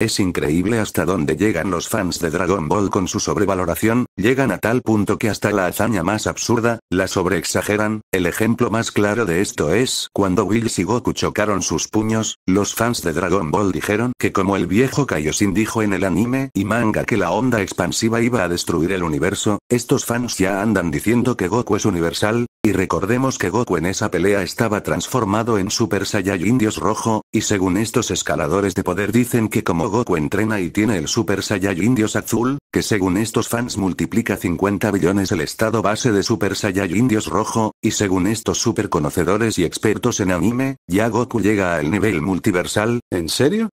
Es increíble hasta dónde llegan los fans de Dragon Ball con su sobrevaloración, llegan a tal punto que hasta la hazaña más absurda, la sobreexageran, el ejemplo más claro de esto es cuando Bills y Goku chocaron sus puños, los fans de Dragon Ball dijeron que como el viejo Kaioshin dijo en el anime y manga que la onda expansiva iba a destruir el universo, estos fans ya andan diciendo que Goku es universal, y recordemos que Goku en esa pelea estaba transformado en Super Saiyajin Dios Rojo, y según estos escaladores de poder dicen que como Goku entrena y tiene el Super Saiyajin Dios Azul, que según estos fans multiplica 50 billones el estado base de Super Saiyajin Dios Rojo, y según estos super conocedores y expertos en anime, ya Goku llega al nivel multiversal, ¿en serio?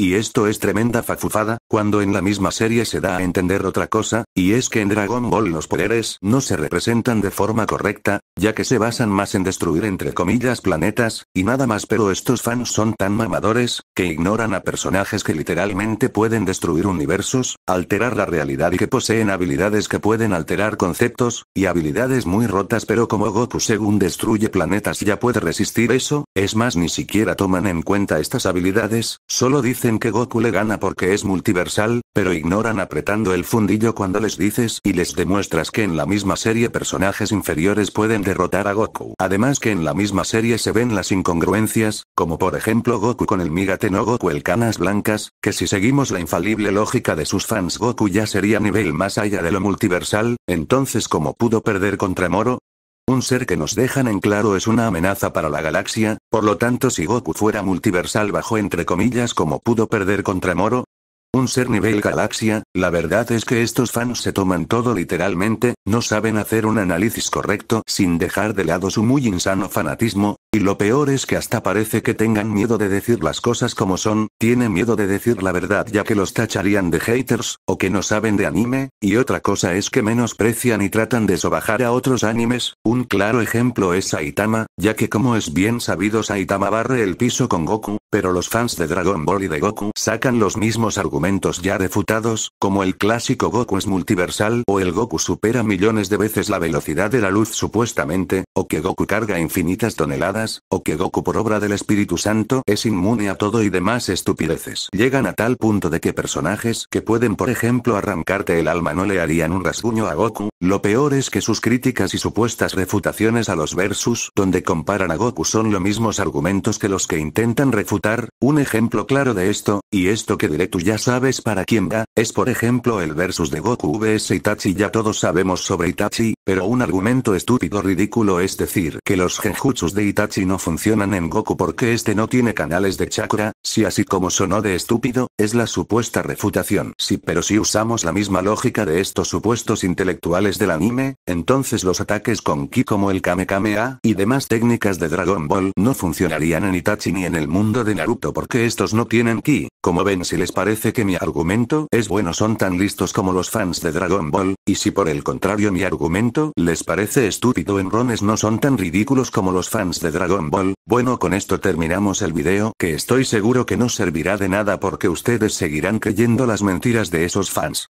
Y esto es tremenda fafufada, cuando en la misma serie se da a entender otra cosa, y es que en Dragon Ball los poderes no se representan de forma correcta, ya que se basan más en destruir entre comillas planetas, y nada más pero estos fans son tan mamadores, que ignoran a personajes que literalmente pueden destruir universos, alterar la realidad y que poseen habilidades que pueden alterar conceptos, y habilidades muy rotas pero como Goku según destruye planetas ya puede resistir eso, es más ni siquiera toman en cuenta estas habilidades, solo dice que Goku le gana porque es multiversal, pero ignoran apretando el fundillo cuando les dices y les demuestras que en la misma serie personajes inferiores pueden derrotar a Goku. Además que en la misma serie se ven las incongruencias, como por ejemplo Goku con el Migate no Goku el Canas Blancas, que si seguimos la infalible lógica de sus fans Goku ya sería nivel más allá de lo multiversal, entonces cómo pudo perder contra Moro? Un ser que nos dejan en claro es una amenaza para la galaxia, por lo tanto si Goku fuera multiversal bajo entre comillas como pudo perder contra Moro, un ser nivel galaxia, la verdad es que estos fans se toman todo literalmente, no saben hacer un análisis correcto sin dejar de lado su muy insano fanatismo, y lo peor es que hasta parece que tengan miedo de decir las cosas como son, tiene miedo de decir la verdad ya que los tacharían de haters, o que no saben de anime, y otra cosa es que menosprecian y tratan de sobajar a otros animes, un claro ejemplo es Saitama, ya que como es bien sabido Saitama barre el piso con Goku, pero los fans de Dragon Ball y de Goku sacan los mismos argumentos ya refutados, como el clásico Goku es multiversal o el Goku supera millones de veces la velocidad de la luz supuestamente, o que Goku carga infinitas toneladas o que Goku por obra del Espíritu Santo es inmune a todo y demás estupideces. Llegan a tal punto de que personajes que pueden por ejemplo arrancarte el alma no le harían un rasguño a Goku, lo peor es que sus críticas y supuestas refutaciones a los versus donde comparan a Goku son los mismos argumentos que los que intentan refutar, un ejemplo claro de esto, y esto que diré tú ya sabes para quién va, es por ejemplo el versus de Goku vs Itachi ya todos sabemos sobre Itachi, pero un argumento estúpido ridículo es decir que los genjutsus de Itachi y no funcionan en Goku porque este no tiene canales de chakra, si así como sonó de estúpido, es la supuesta refutación. Sí pero si usamos la misma lógica de estos supuestos intelectuales del anime, entonces los ataques con ki como el Kamehameha y demás técnicas de Dragon Ball no funcionarían en Itachi ni en el mundo de Naruto porque estos no tienen ki. Como ven si les parece que mi argumento es bueno son tan listos como los fans de Dragon Ball, y si por el contrario mi argumento les parece estúpido en Rones no son tan ridículos como los fans de Dragon Dragon Ball, bueno con esto terminamos el video que estoy seguro que no servirá de nada porque ustedes seguirán creyendo las mentiras de esos fans.